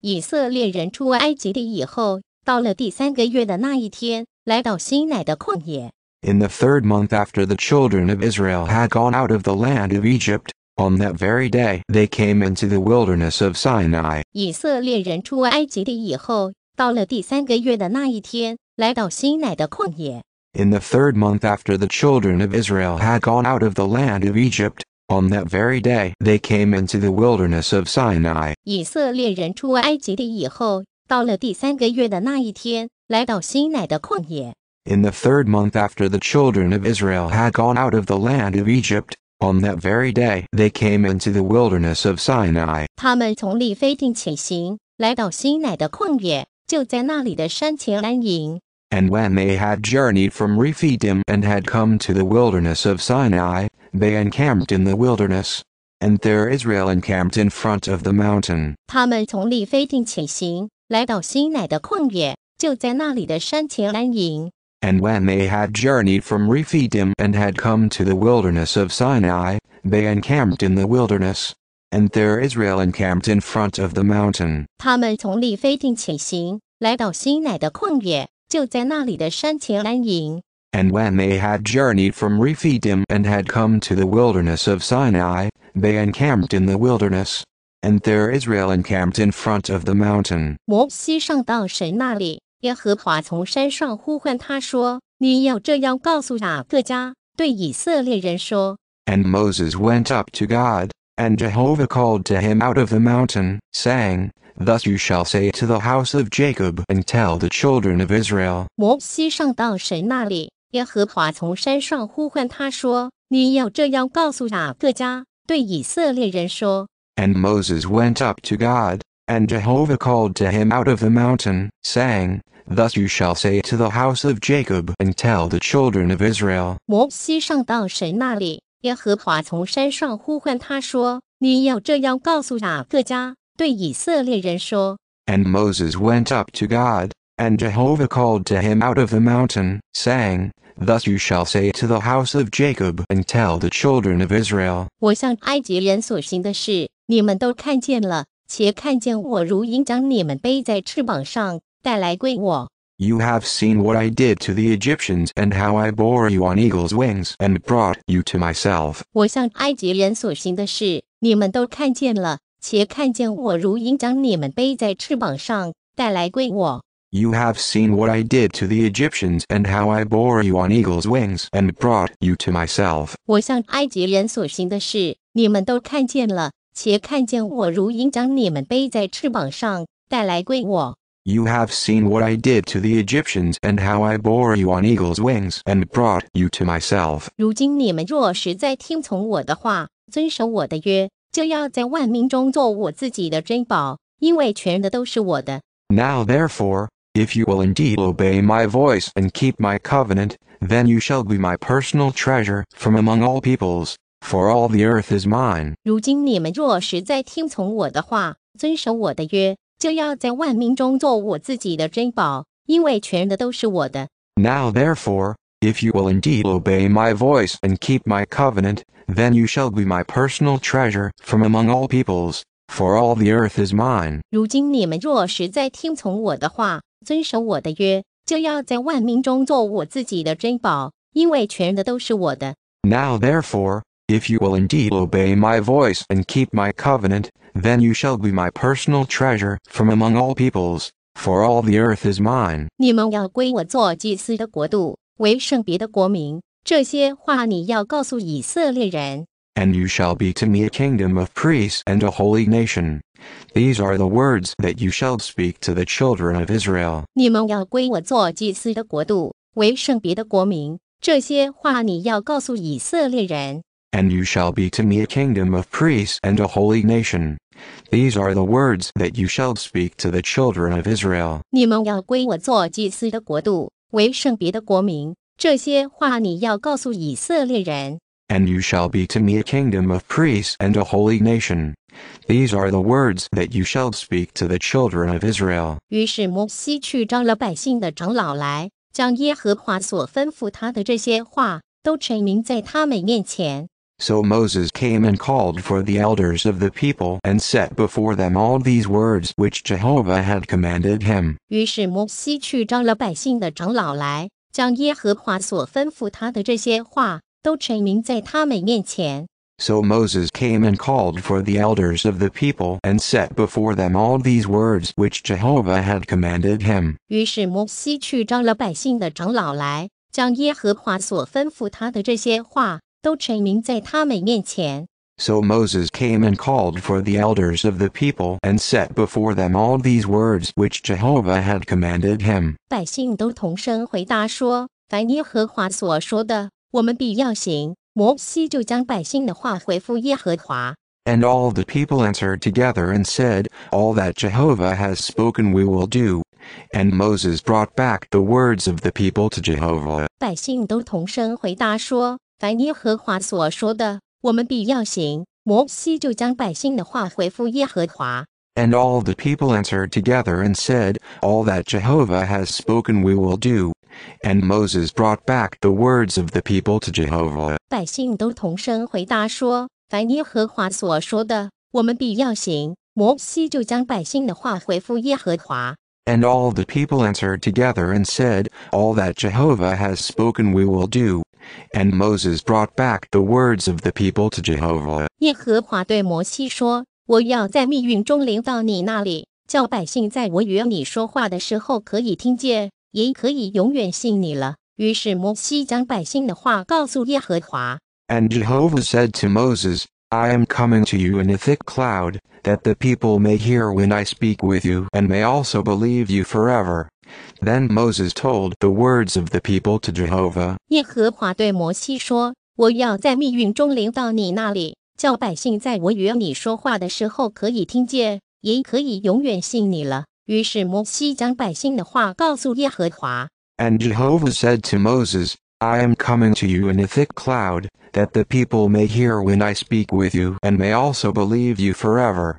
In the third month after the children of Israel had gone out of the land of Egypt, on that very day they came into the wilderness of Sinai. In the third month after the children of Israel had gone out of the land of Egypt, on that very day they came into the wilderness of Sinai. 以色列人出埃及地以后，到了第三个月的那一天，来到西乃的旷野。In the third month after the children of Israel had gone out of the land of Egypt, on that very day they came into the wilderness of Sinai. 他们从利非定起行，来到西乃的旷野，就在那里的山前安营。and when they had journeyed from Rephidim and had come to the wilderness of Sinai, they encamped in the wilderness. And there Israel encamped in front of the mountain. 他们从利非定起行，来到西乃的旷野，就在那里的山前安营。And when they had journeyed from Rephidim and had come to the wilderness of Sinai, they encamped in the wilderness. And there Israel encamped in front of the mountain. 他们从利非定起行，来到西乃的旷野，就在那里的山前安营。And when they had journeyed from Rephidim and had come to the wilderness of Sinai, they encamped in the wilderness. And there Israel encamped in front of the mountain. 摩西上到神那里，耶和华从山上呼唤他说：“你要这样告诉雅各家，对以色列人说。” And Moses went up to God, and Jehovah called to him out of the mountain, saying, Thus you shall say to the house of Jacob and tell the children of Israel. 摩西上到神那里，耶和华从山上呼唤他说：“你要这样告诉雅各家，对以色列人说。” And Moses went up to God, and Jehovah called to him out of the mountain, saying, Thus you shall say to the house of Jacob and tell the children of Israel. 摩西上到神那里，耶和华从山上呼唤他说：“你要这样告诉雅各家。”对以色列人说：“And Moses went up to God, and Jehovah called to him out of the mountain, saying, Thus you shall say to the house of Jacob and tell the children of Israel. 我向埃及人所行的事，你们都看见了，且看见我如鹰将你们背在翅膀上带来归我。” You have seen what I did to the Egyptians and how I bore you on eagle's wings and brought you to myself. 我向埃及人所行的事，你们都看见了，且看见我如鹰将你们背在翅膀上带来归我。You have seen what I did to the Egyptians and how I bore you on eagle's wings and brought you to myself。我向埃及人所行的事，你们都看见了，且看见我如鹰将你们背在翅膀上带来归我。You have seen what I did to the Egyptians and how I bore you on eagle's wings and brought you to myself。如今你们若实在听从我的话，遵守我的约，就要在万民中做我自己的珍宝，因为全的都是我的。Now therefore, if you will indeed obey my voice and keep my covenant, then you shall be my personal treasure from among all peoples, for all the earth is mine. 如今你们若实在听从我的话，遵守我的约，就要在万民中做我自己的珍宝，因为全的都是我的。Now therefore, if you will indeed obey my voice and keep my covenant, then you shall be my personal treasure from among all peoples, for all the earth is mine. 如今你们若实在听从我的话，遵守我的约，就要在万民中做我自己的珍宝，因为全的都是我的。Now therefore, if you will indeed obey my voice and keep my covenant, then you shall be my personal treasure from among all peoples, for all the earth is mine. 你们要归我做祭司的国度。为圣别的国民。这些话你要告诉以色列人。And you shall be to me a kingdom of priests and a holy nation. These are the words that you shall speak to the children of Israel. 你们要归我做祭司的国度，为圣别的国民。这些话你要告诉以色列人。And you shall be to me a kingdom of priests and a holy nation. These are the words that you shall speak to the children of Israel. 你们要归我做祭司的国度，为圣别的国民。这些话你要告诉以色列人。And you shall be to me a kingdom of priests and a holy nation. These are the words that you shall speak to the children of Israel. So Moses came and called for the elders of the people and set before them all these words which Jehovah had commanded him. 于是摩西去招了百姓的长老来，将耶和华所吩咐他的这些话都陈明在他们面前。So Moses came and called for the elders of the people and set before them all these words which Jehovah had commanded him. 于是摩西去招了百姓的长老来，将耶和华所吩咐他的这些话 so Moses came and called for the elders of the people and set before them all these words which Jehovah had commanded him. 百姓都同声回答说：“凡耶和华所说的，我们必要行。”摩西就将百姓的话回复耶和华。And all the people answered together and said, All that Jehovah has spoken we will do. And Moses brought back the words of the people to Jehovah. 百姓都同声回答说：凡耶和华所说的，我们必要行。摩西就将百姓的话回复耶和华。And all the people answered together and said, All that Jehovah has spoken we will do. And Moses brought back the words of the people to Jehovah. 百姓都同声回答说：“凡耶和华所说的，我们必要行。”摩西就将百姓的话回复耶和华。And all the people answered together and said, All that Jehovah has spoken we will do. And Moses brought back the words of the people to Jehovah. 耶和华对摩西说：“我要在密云中临到你那里，叫百姓在我与你说话的时候可以听见，也可以永远信你了。”于是摩西将百姓的话告诉耶和华。And Jehovah said to Moses, I am coming to you in a thick cloud, that the people may hear when I speak with you and may also believe you forever. Then Moses told the words of the people to Jehovah. And Jehovah said to Moses, I am coming to you in a thick cloud, that the people may hear when I speak with you and may also believe you forever.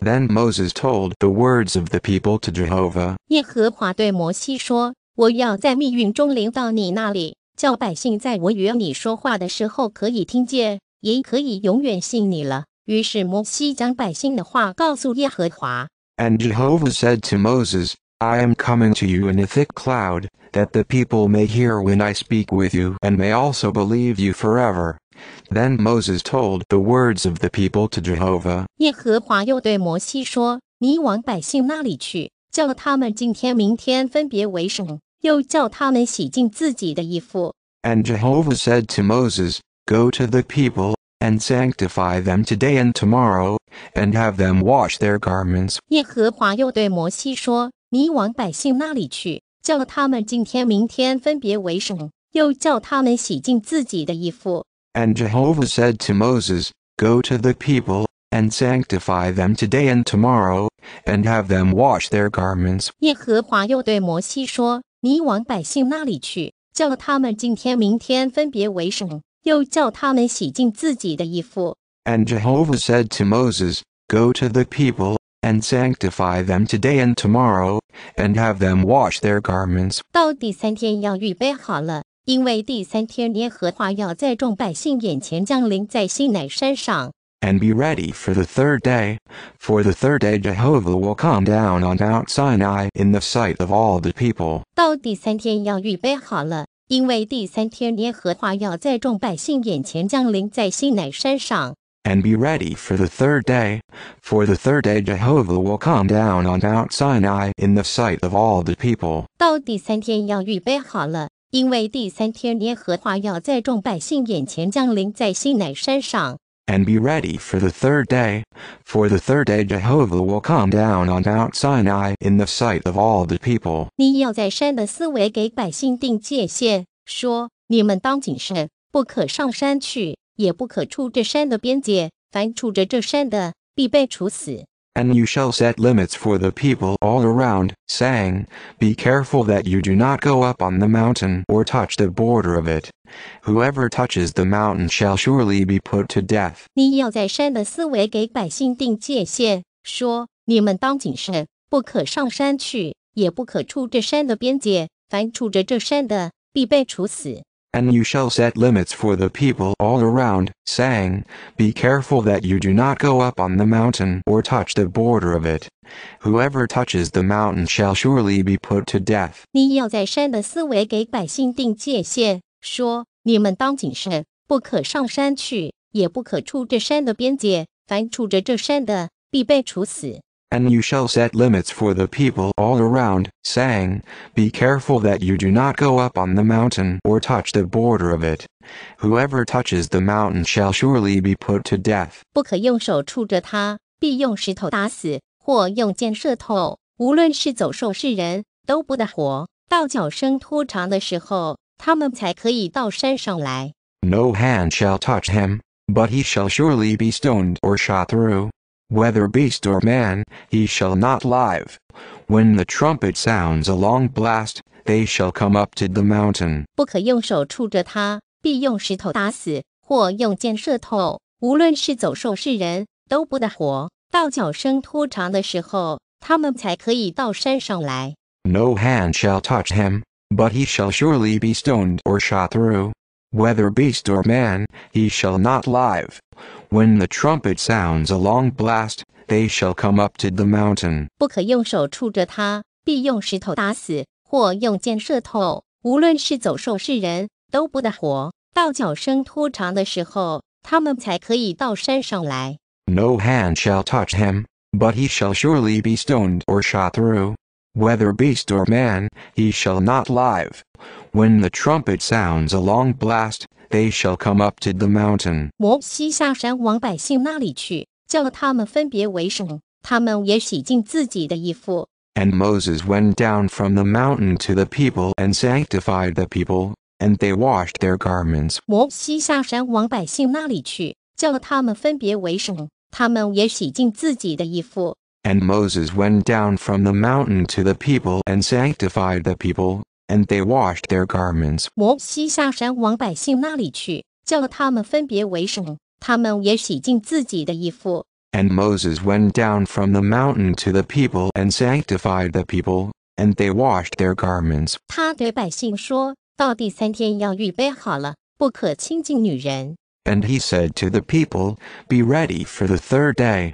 Then Moses told the words of the people to Jehovah. 耶和华对摩西说：“我要在密云中临到你那里，叫百姓在我与你说话的时候可以听见，也可以永远信你了。”于是摩西将百姓的话告诉耶和华。And Jehovah said to Moses, I am coming to you in a thick cloud, that the people may hear when I speak with you and may also believe you forever. Then Moses told the words of the people to Jehovah. 耶和华又对摩西说：“你往百姓那里去，叫他们今天、明天分别为圣，又叫他们洗净自己的衣服。” And Jehovah said to Moses, Go to the people and sanctify them today and tomorrow, and have them wash their garments. 耶和华又对摩西说：“你往百姓那里去，叫他们今天、明天分别为圣，又叫他们洗净自己的衣服。” And Jehovah said to Moses, Go to the people, and sanctify them today and tomorrow, and have them wash their garments. 耶和华又对摩西说：“你往百姓那里去，叫他们今天、明天分别为圣，又叫他们洗净自己的衣服。” And Jehovah said to Moses, Go to the people, and sanctify them today and tomorrow, and have them wash their garments. 到第三天要预备好了，因为第三天耶和华要在众百姓眼前降临在西乃山上。到第三天要预备好了，因为第三天耶和华要在众百姓眼前降临在西乃山上。到第三天要预备好了。因为第三天，耶和华要在众百姓眼前降临在西乃山上。And be ready for the third day. For the third day, Jehovah will come down on Mount Sinai in the sight of all the people. 你要在山的四围给百姓定界限，说：你们当谨慎，不可上山去，也不可触这山的边界。凡触着这山的，必被处死。and you shall set limits for the people all around, saying, Be careful that you do not go up on the mountain or touch the border of it. Whoever touches the mountain shall surely be put to death and you shall set limits for the people all around, saying, Be careful that you do not go up on the mountain or touch the border of it. Whoever touches the mountain shall surely be put to death and you shall set limits for the people all around, saying, Be careful that you do not go up on the mountain or touch the border of it. Whoever touches the mountain shall surely be put to death. No hand shall touch him, but he shall surely be stoned or shot through whether beast or man, he shall not live. When the trumpet sounds a long blast, they shall come up to the mountain. 不可用手触着他，必用石头打死，或用箭射透。无论是走兽是人，都不得活。到脚声拖长的时候，他们才可以到山上来。No hand shall touch him, but he shall surely be stoned or shot through whether beast or man, he shall not live. When the trumpet sounds a long blast, they shall come up to the mountain. 不可用手触着它，必用石头打死，或用箭射透。无论是走兽是人，都不得活。到脚声拖长的时候，他们才可以到山上来。No hand shall touch him, but he shall surely be stoned or shot through. Whether beast or man, he shall not live. When the trumpet sounds a long blast, they shall come up to the mountain. And Moses went down from the mountain to the people and sanctified the people, and they washed their garments. And Moses went down from the mountain to the people and sanctified the people, and they washed their garments. 摩西下山往百姓那里去，叫他们分别为圣，他们也洗净自己的衣服。And Moses went down from the mountain to the people and sanctified the people, and they washed their garments. 他对百姓说：“到第三天要预备好了，不可亲近女人。” And he said to the people, Be ready for the third day.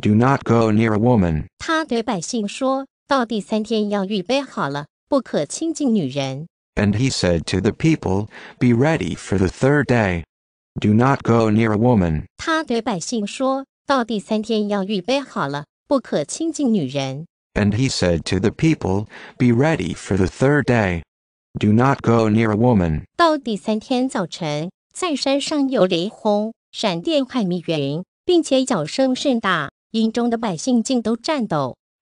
Do not go near a woman. 他对百姓说：“到第三天要预备好了，不可亲近女人。And he said to the people, Be ready for the third day. Do not go near a woman. 他对百姓说，到第三天要预备好了，不可亲近女人。And he said to the people, Be ready for the third day. Do not go near a woman.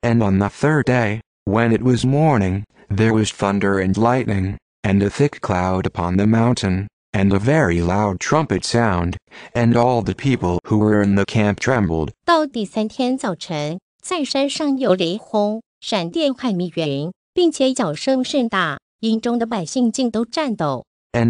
And on the third day, when it was morning, there was thunder and lightning, and a thick cloud upon the mountain, and a very loud trumpet sound, and all the people who were in the camp trembled. And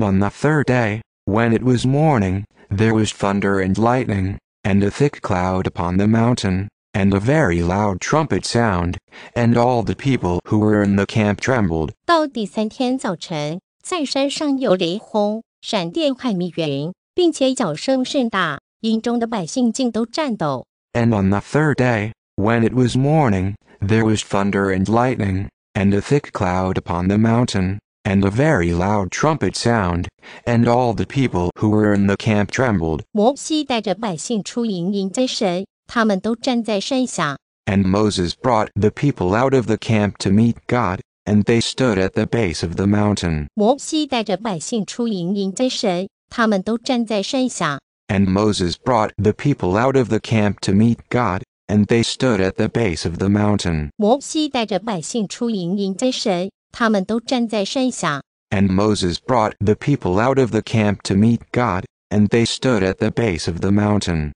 on the third day, when it was morning, there was thunder and lightning, and a thick cloud upon the mountain, and a very loud trumpet sound, and all the people who were in the camp trembled. 到第三天早晨，在山上有雷轰、闪电和密云，并且脚声甚大，营中的百姓竟都战抖。And on the third day, when it was morning, there was thunder and lightning, and a thick cloud upon the mountain, and a very loud trumpet sound, and all the people who were in the camp trembled. 摩西带着百姓出营迎接神，他们都站在山下。And Moses brought the people out of the camp to meet God, and they stood at the base of the mountain. 摩西带着百姓出营迎接神，他们都站在山下。And Moses brought the people out of the camp to meet God, and they stood at the base of the mountain. 摩西带着百姓出营迎接神，他们都站在山下。And Moses brought the people out of the camp to meet God, and they stood at the base of the mountain.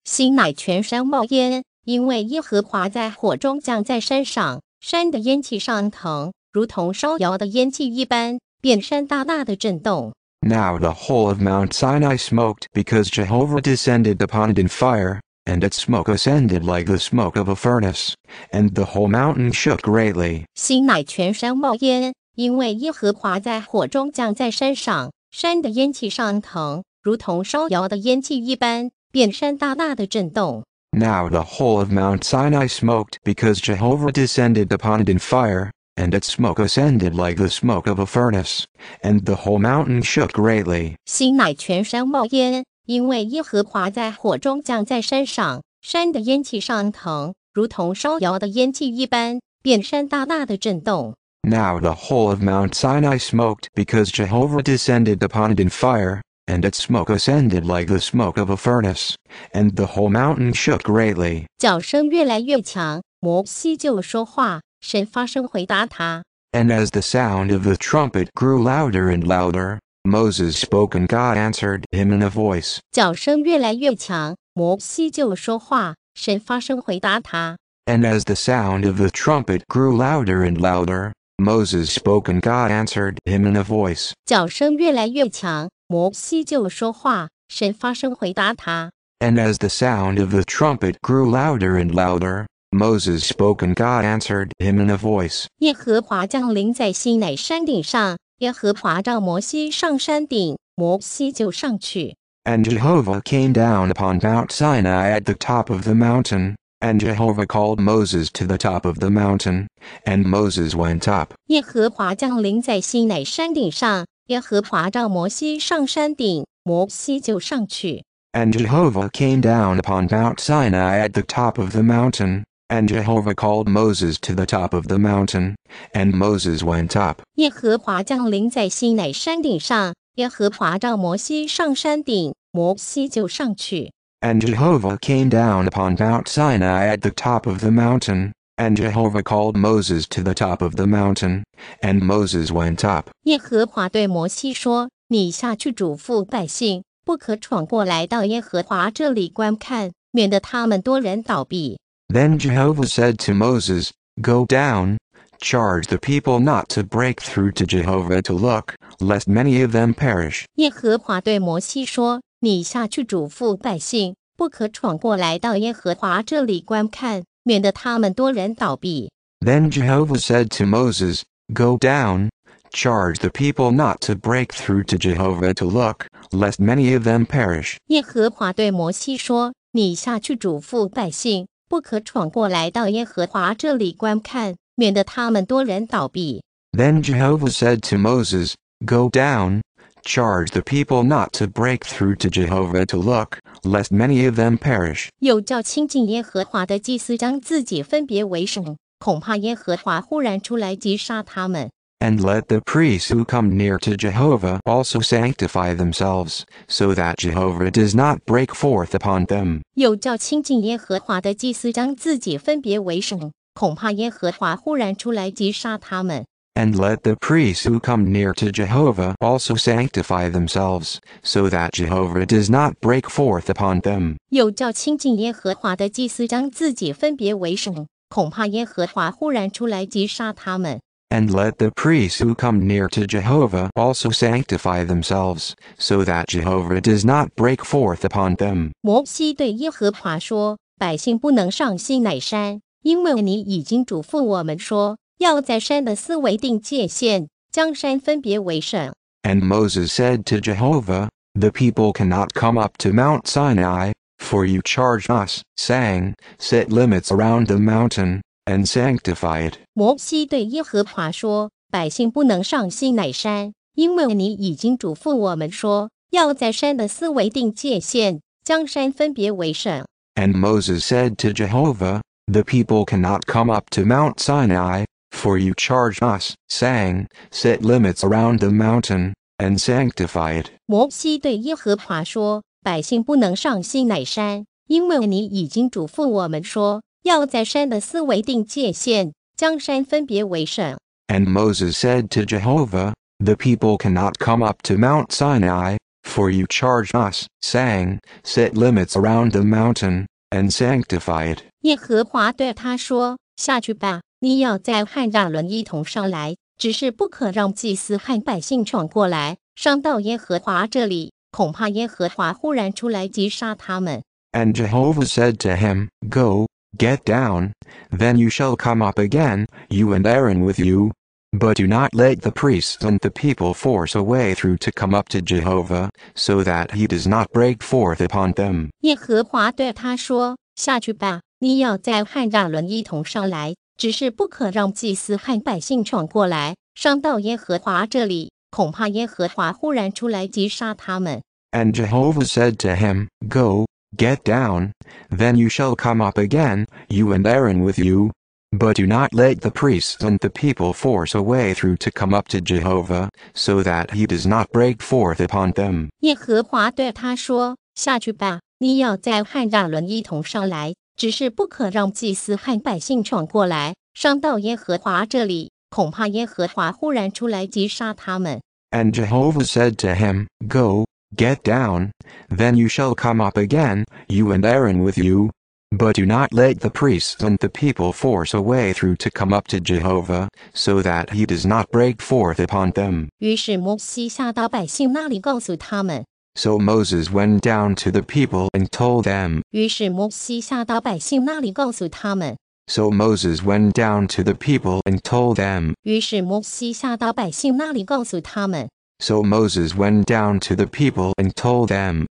Now the whole of Mount Sinai smoked because Jehovah descended upon it in fire, and its smoke ascended like the smoke of a furnace, and the whole mountain shook greatly. 新乃全山冒烟，因为耶和华在火中降在山上，山的烟气上腾，如同烧窑的烟气一般，遍山大大的震动。Now the whole of Mount Sinai smoked because Jehovah descended upon it in fire, and its smoke ascended like the smoke of a furnace, and the whole mountain shook greatly. 西乃全山冒烟，因为耶和华在火中降在山上，山的烟气上腾，如同烧窑的烟气一般，遍山大大的震动。Now the whole of Mount Sinai smoked because Jehovah descended upon it in fire, and its smoke ascended like the smoke of a furnace, and the whole mountain shook greatly. And as the sound of the trumpet grew louder and louder, Moses spoke and God answered him in a voice. And as the sound of the trumpet grew louder and louder, Moses spoke and God answered him in a voice. 叫声越来越强，摩西就说话，神发声回答他。And as the sound of the trumpet grew louder and louder, Moses spoke and God answered him in a voice. 耶和华降临在西乃山顶上，耶和华召摩西上山顶，摩西就上去。And Jehovah came down upon Mount Sinai at the top of the mountain, and Jehovah called Moses to the top of the mountain, and Moses went up. 耶和华降临在西乃山顶上，耶和华召摩西上山顶，摩西就上去。And Jehovah came down upon Mount Sinai at the top of the mountain. And Jehovah called Moses to the top of the mountain, and Moses went up. 耶和华降临在西乃山顶上，耶和华召摩西上山顶，摩西就上去。And Jehovah came down upon Mount Sinai at the top of the mountain, and Jehovah called Moses to the top of the mountain, and Moses went up. 耶和华对摩西说：“你下去嘱咐百姓，不可闯过来到耶和华这里观看，免得他们多人倒闭。” Then Jehovah said to Moses, Go down, charge the people not to break through to Jehovah to look, lest many of them perish. 耶和华对摩西说：“你下去嘱咐百姓，不可闯过来到耶和华这里观看，免得他们多人倒闭。Then Jehovah said to Moses, Go down, charge the people not to break through to Jehovah to look, lest many of them perish. 耶和华对摩西说：“你下去嘱咐百姓，不可闯过来到耶和华这里观看，免得他们多人倒闭。” Then Jehovah said to Moses, Go down, charge the people not to break through to Jehovah to look, lest many of them perish. And let the priests who come near to Jehovah also sanctify themselves, so that Jehovah does not break forth upon them. And let the priests who come near to Jehovah also sanctify themselves, so that Jehovah does not break forth upon them. 有叫亲近耶和华的祭司将自己分别为圣，恐怕耶和华忽然出来击杀他们。And let the priests who come near to Jehovah also sanctify themselves, so that Jehovah does not break forth upon them. And Moses said to Jehovah, The people cannot come up to Mount Sinai, for you charge us, saying, Set limits around the mountain and sanctify it. 摩西对耶和华说：“百姓不能上西乃山，因为你已经嘱咐我们说，要在山的思维定界限，将山分别为圣。” And Moses said to Jehovah, The people cannot come up to Mount Sinai, for you charge us, saying, set limits around the mountain, and sanctify it. 摩西对耶和华说：“百姓不能上西乃山，因为你已经嘱咐我们说，要在山的四围定界限，将山分别为圣。” And Moses said to Jehovah, The people cannot come up to Mount Sinai, for you charge us, saying, Set limits around the mountain, and sanctify it. 耶和华对他说：“下去吧，你要在和亚伦一同上来，只是不可让祭司和百姓闯过来，上到耶和华这里，恐怕耶和华忽然出来击杀他们。” And Jehovah said to him, Go, get down, then you shall come up again, you and Aaron with you. But do not let the priests and the people force a way through to come up to Jehovah, so that he does not break forth upon them. 耶和华对他说：“下去吧，你要在和亚伦一同上来，只是不可让祭司和百姓闯过来，伤到耶和华这里，恐怕耶和华忽然出来击杀他们。” And Jehovah said to him, Go, get down, then you shall come up again, you and Aaron with you. But do not let the priests and the people force a way through to come up to Jehovah, so that he does not break forth upon them. 耶和华对他说：“下去吧，你要再和亚伦一同上来，只是不可让祭司和百姓闯过来，伤到耶和华这里，恐怕耶和华忽然出来击杀他们。And Jehovah said to him, Go, get down, then you shall come up again, you and Aaron with you. But do not let the priests and the people force a way through to come up to Jehovah, so that he does not break forth upon them. 于是摩西下到百姓那里，告诉他们，so Moses went down to the people and told them. So Moses went down to the people and told them. So Moses went down to the people and told them.